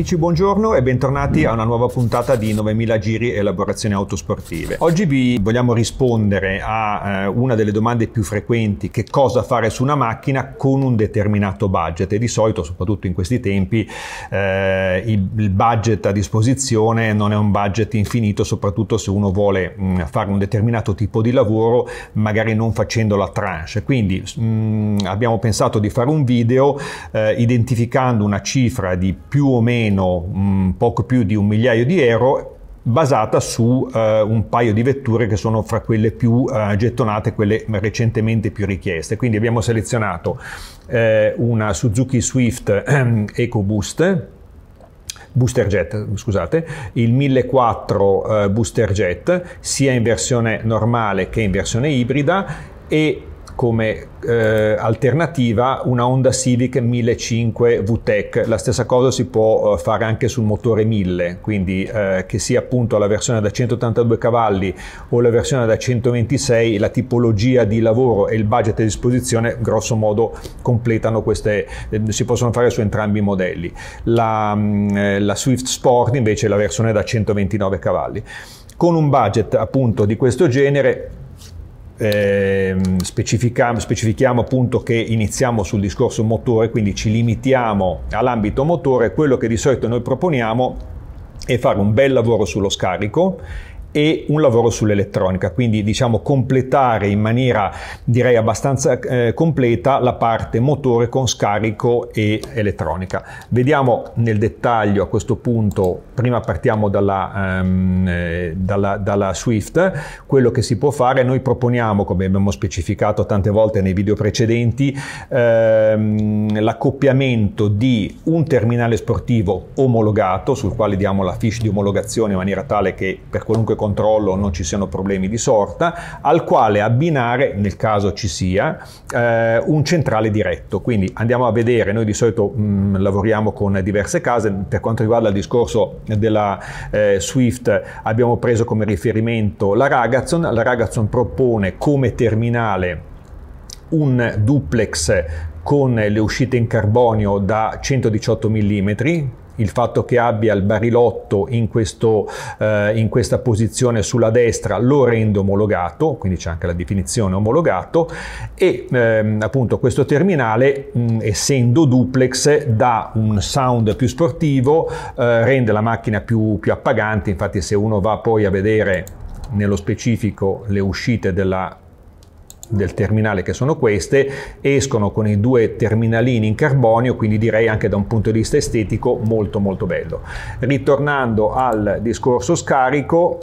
Amici, buongiorno e bentornati a una nuova puntata di 9000 giri e elaborazioni autosportive. Oggi vi vogliamo rispondere a eh, una delle domande più frequenti, che cosa fare su una macchina con un determinato budget e di solito, soprattutto in questi tempi, eh, il budget a disposizione non è un budget infinito, soprattutto se uno vuole mh, mm, fare un determinato tipo di lavoro, magari non facendo la tranche. Quindi mh, mm, abbiamo pensato di fare un video eh, identificando una cifra di più o meno meno mh, mm, poco più di un migliaio di euro basata su eh, un paio di vetture che sono fra quelle più eh, gettonate, quelle recentemente più richieste. Quindi abbiamo selezionato eh, una Suzuki Swift ehm, EcoBoost Booster Jet, scusate, il 1004 eh, Booster Jet, sia in versione normale che in versione ibrida e come eh, alternativa una Honda Civic 1500 VTEC. La stessa cosa si può eh, fare anche sul motore 1000, quindi eh, che sia appunto la versione da 182 cavalli o la versione da 126, la tipologia di lavoro e il budget a disposizione grosso modo completano queste, eh, si possono fare su entrambi i modelli. La, mm, eh, la Swift Sport invece è la versione da 129 cavalli. Con un budget appunto di questo genere eh, specifichiamo appunto che iniziamo sul discorso motore, quindi ci limitiamo all'ambito motore, quello che di solito noi proponiamo è fare un bel lavoro sullo scarico e un lavoro sull'elettronica, quindi diciamo completare in maniera direi abbastanza eh, completa la parte motore con scarico e elettronica. Vediamo nel dettaglio a questo punto, prima partiamo dalla, um, dalla, dalla Swift, quello che si può fare, noi proponiamo come abbiamo specificato tante volte nei video precedenti ehm, l'accoppiamento di un terminale sportivo omologato sul quale diamo la fiche di omologazione in maniera tale che per qualunque contenuto controllo non ci siano problemi di sorta, al quale abbinare, nel caso ci sia, eh, un centrale diretto. Quindi andiamo a vedere, noi di solito mh, mm, lavoriamo con diverse case, per quanto riguarda il discorso della eh, Swift abbiamo preso come riferimento la Ragazon, la Ragazon propone come terminale un duplex con le uscite in carbonio da 118 mm il fatto che abbia il barilotto in, questo, eh, in questa posizione sulla destra lo rende omologato, quindi c'è anche la definizione omologato, e ehm, appunto questo terminale, mh, essendo duplex, dà un sound più sportivo, eh, rende la macchina più, più appagante, infatti se uno va poi a vedere nello specifico le uscite della del terminale che sono queste, escono con i due terminalini in carbonio, quindi direi anche da un punto di vista estetico molto molto bello. Ritornando al discorso scarico,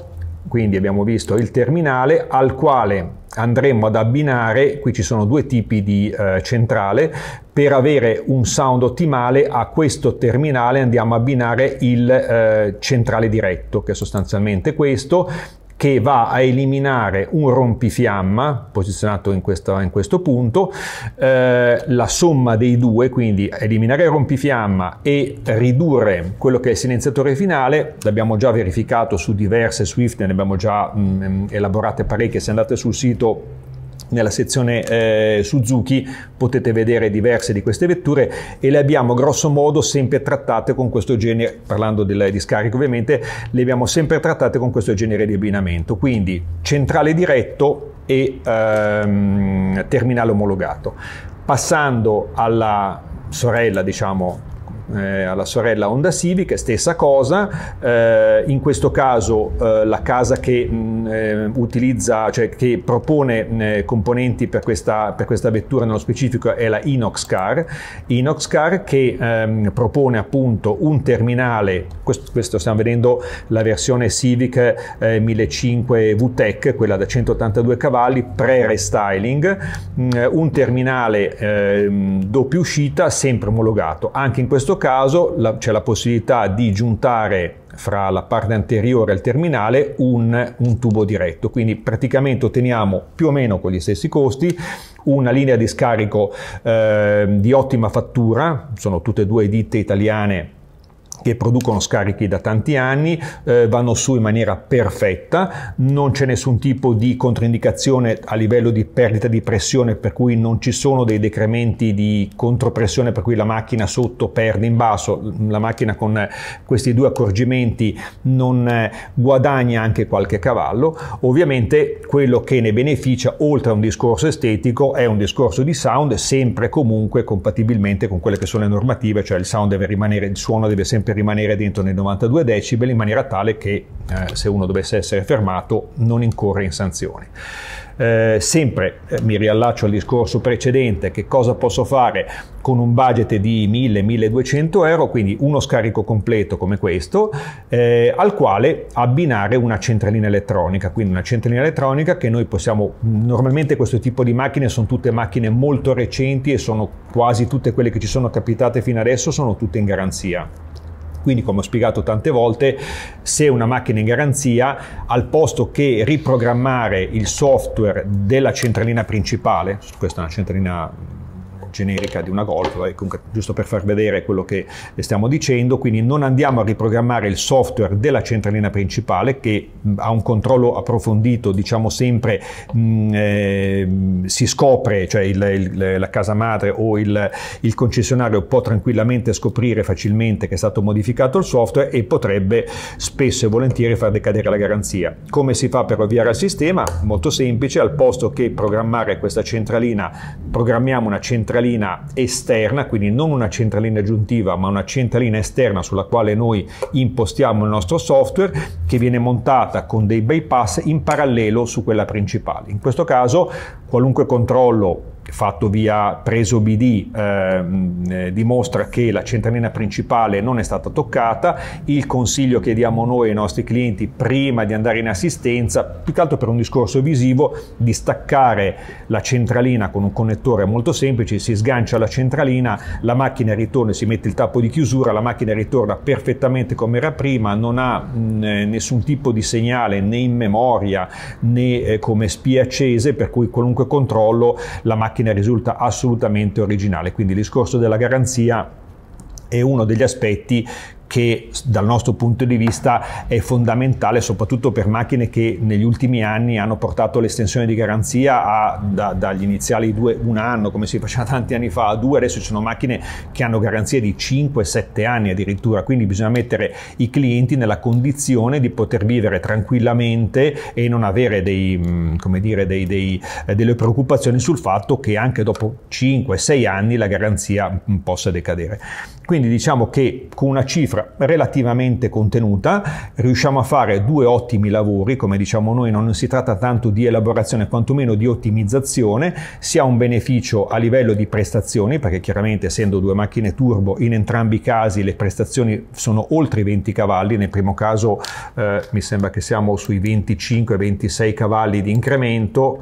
quindi abbiamo visto il terminale al quale andremo ad abbinare, qui ci sono due tipi di eh, centrale, per avere un sound ottimale a questo terminale andiamo a abbinare il eh, centrale diretto, che è sostanzialmente questo, che va a eliminare un rompifiamma posizionato in, questo, in questo punto, eh, la somma dei due, quindi eliminare il rompifiamma e ridurre quello che è il silenziatore finale, l'abbiamo già verificato su diverse Swift, ne abbiamo già mh, mm, ehm, elaborate parecchie, se andate sul sito nella sezione eh, Suzuki potete vedere diverse di queste vetture e le abbiamo grosso modo sempre trattate con questo genere, parlando del discarico ovviamente, le abbiamo sempre trattate con questo genere di abbinamento, quindi centrale diretto e ehm, terminale omologato. Passando alla sorella, diciamo, eh, alla sorella Honda Civic, stessa cosa, eh, in questo caso eh, la casa che mh, eh, utilizza, cioè che propone eh, componenti per questa, per questa, vettura nello specifico è la Inox Car. Inox Car che ehm, propone appunto un terminale, questo, questo, stiamo vedendo la versione Civic eh, 1500 VTEC, quella da 182 cavalli, pre-restyling, mh, mm, un terminale ehm, doppia uscita sempre omologato. Anche in questo caso la, c'è la possibilità di giuntare fra la parte anteriore e il terminale un, un tubo diretto, quindi praticamente otteniamo più o meno con gli stessi costi una linea di scarico eh, di ottima fattura, sono tutte e due ditte italiane che producono scarichi da tanti anni, eh, vanno su in maniera perfetta, non c'è nessun tipo di controindicazione a livello di perdita di pressione per cui non ci sono dei decrementi di contropressione per cui la macchina sotto perde in basso, la macchina con eh, questi due accorgimenti non eh, guadagna anche qualche cavallo, ovviamente quello che ne beneficia oltre a un discorso estetico è un discorso di sound sempre comunque compatibilmente con quelle che sono le normative, cioè il sound deve rimanere, il suono deve sempre rimanere dentro nei 92 decibel in maniera tale che eh, se uno dovesse essere fermato non incorre in sanzioni. Eh, sempre eh, mi riallaccio al discorso precedente, che cosa posso fare con un budget di 1000-1200 euro, quindi uno scarico completo come questo, eh, al quale abbinare una centralina elettronica, quindi una centralina elettronica che noi possiamo, normalmente questo tipo di macchine sono tutte macchine molto recenti e sono quasi tutte quelle che ci sono capitate fino adesso, sono tutte in garanzia. Quindi, come ho spiegato tante volte, se una macchina è in garanzia, al posto che riprogrammare il software della centralina principale, questa è una centralina generica di una Golf, comunque, giusto per far vedere quello che stiamo dicendo, quindi non andiamo a riprogrammare il software della centralina principale che ha un controllo approfondito, diciamo sempre mh, eh, si scopre, cioè il, il, la casa madre o il, il concessionario può tranquillamente scoprire facilmente che è stato modificato il software e potrebbe spesso e volentieri far decadere la garanzia. Come si fa per avviare il sistema? Molto semplice, al posto che programmare questa centralina, programmiamo una centralina centralina esterna, quindi non una centralina aggiuntiva, ma una centralina esterna sulla quale noi impostiamo il nostro software che viene montata con dei bypass in parallelo su quella principale. In questo caso qualunque controllo fatto via preso BD ehm, eh, dimostra che la centralina principale non è stata toccata, il consiglio che diamo noi ai nostri clienti prima di andare in assistenza, più che altro per un discorso visivo, di staccare la centralina con un connettore molto semplice, si sgancia la centralina, la macchina ritorna, si mette il tappo di chiusura, la macchina ritorna perfettamente come era prima, non ha mh, mm, eh, nessun tipo di segnale né in memoria né eh, come spia accese, per cui qualunque controllo la macchina fine risulta assolutamente originale. Quindi il discorso della garanzia è uno degli aspetti che dal nostro punto di vista è fondamentale soprattutto per macchine che negli ultimi anni hanno portato l'estensione di garanzia a, da, dagli iniziali due, un anno come si faceva tanti anni fa a due, adesso ci sono macchine che hanno garanzie di 5-7 anni addirittura, quindi bisogna mettere i clienti nella condizione di poter vivere tranquillamente e non avere dei, dire, dei, dei, delle preoccupazioni sul fatto che anche dopo 5-6 anni la garanzia possa decadere. Quindi diciamo che con una cifra cifra relativamente contenuta, riusciamo a fare due ottimi lavori, come diciamo noi non si tratta tanto di elaborazione quantomeno di ottimizzazione, si ha un beneficio a livello di prestazioni, perché chiaramente essendo due macchine turbo in entrambi i casi le prestazioni sono oltre i 20 cavalli, nel primo caso eh, mi sembra che siamo sui 25-26 cavalli di incremento,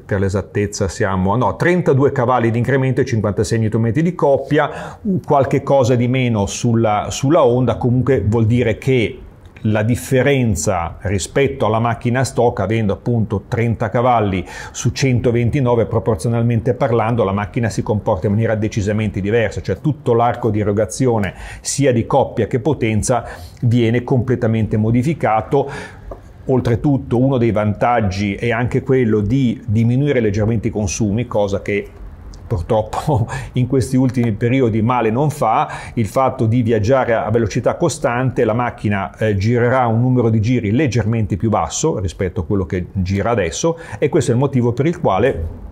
per l'esattezza siamo a no, 32 cavalli di incremento e 56 Nm di coppia, qualche cosa di meno sulla, sulla Honda, comunque vuol dire che la differenza rispetto alla macchina stock, avendo appunto 30 cavalli su 129, proporzionalmente parlando, la macchina si comporta in maniera decisamente diversa, cioè tutto l'arco di erogazione sia di coppia che potenza viene completamente modificato Oltretutto uno dei vantaggi è anche quello di diminuire leggermente i consumi, cosa che purtroppo in questi ultimi periodi male non fa, il fatto di viaggiare a velocità costante, la macchina eh, girerà un numero di giri leggermente più basso rispetto a quello che gira adesso e questo è il motivo per il quale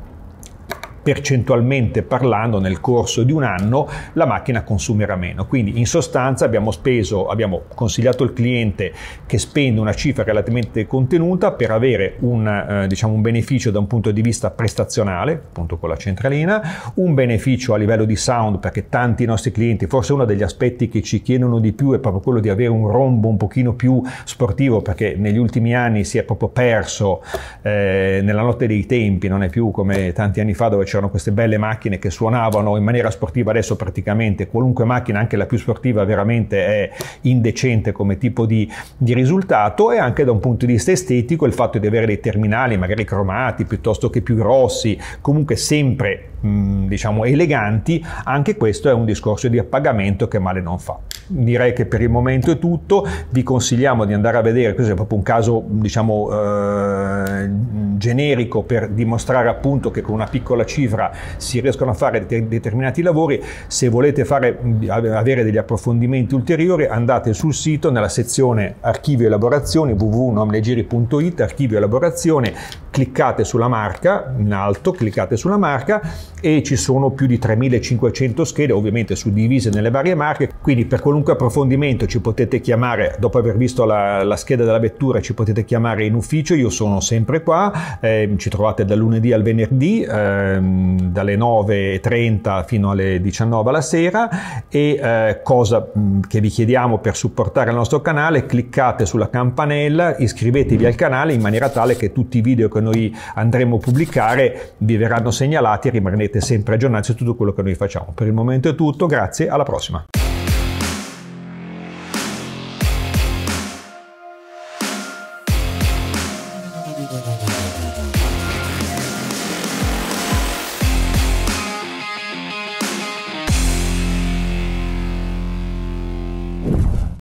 percentualmente parlando nel corso di un anno la macchina consumerà meno. Quindi in sostanza abbiamo speso, abbiamo consigliato al cliente che spende una cifra relativamente contenuta per avere un, eh, diciamo un beneficio da un punto di vista prestazionale, appunto con la centralina, un beneficio a livello di sound perché tanti nostri clienti, forse uno degli aspetti che ci chiedono di più è proprio quello di avere un rombo un pochino più sportivo perché negli ultimi anni si è proprio perso eh, nella notte dei tempi, non è più come tanti anni fa dove c'era c'erano queste belle macchine che suonavano in maniera sportiva, adesso praticamente qualunque macchina, anche la più sportiva, veramente è indecente come tipo di, di risultato e anche da un punto di vista estetico il fatto di avere dei terminali magari cromati piuttosto che più grossi, comunque sempre mh, diciamo eleganti, anche questo è un discorso di appagamento che male non fa direi che per il momento è tutto, vi consigliamo di andare a vedere, questo è proprio un caso diciamo eh, generico per dimostrare appunto che con una piccola cifra si riescono a fare de determinati lavori, se volete fare, avere degli approfondimenti ulteriori andate sul sito nella sezione archivio elaborazioni www.nomlegiri.it, archivio elaborazione, cliccate sulla marca in alto, cliccate sulla marca e ci sono più di 3500 schede ovviamente suddivise nelle varie marche, quindi per qualunque qualunque approfondimento ci potete chiamare, dopo aver visto la, la, scheda della vettura ci potete chiamare in ufficio, io sono sempre qua, eh, ci trovate dal lunedì al venerdì, eh, dalle 9.30 fino alle 19 alla sera e eh, cosa mh, mm, che vi chiediamo per supportare il nostro canale, cliccate sulla campanella, iscrivetevi al canale in maniera tale che tutti i video che noi andremo a pubblicare vi verranno segnalati e rimarrete sempre aggiornati su tutto quello che noi facciamo. Per il momento è tutto, grazie, alla prossima.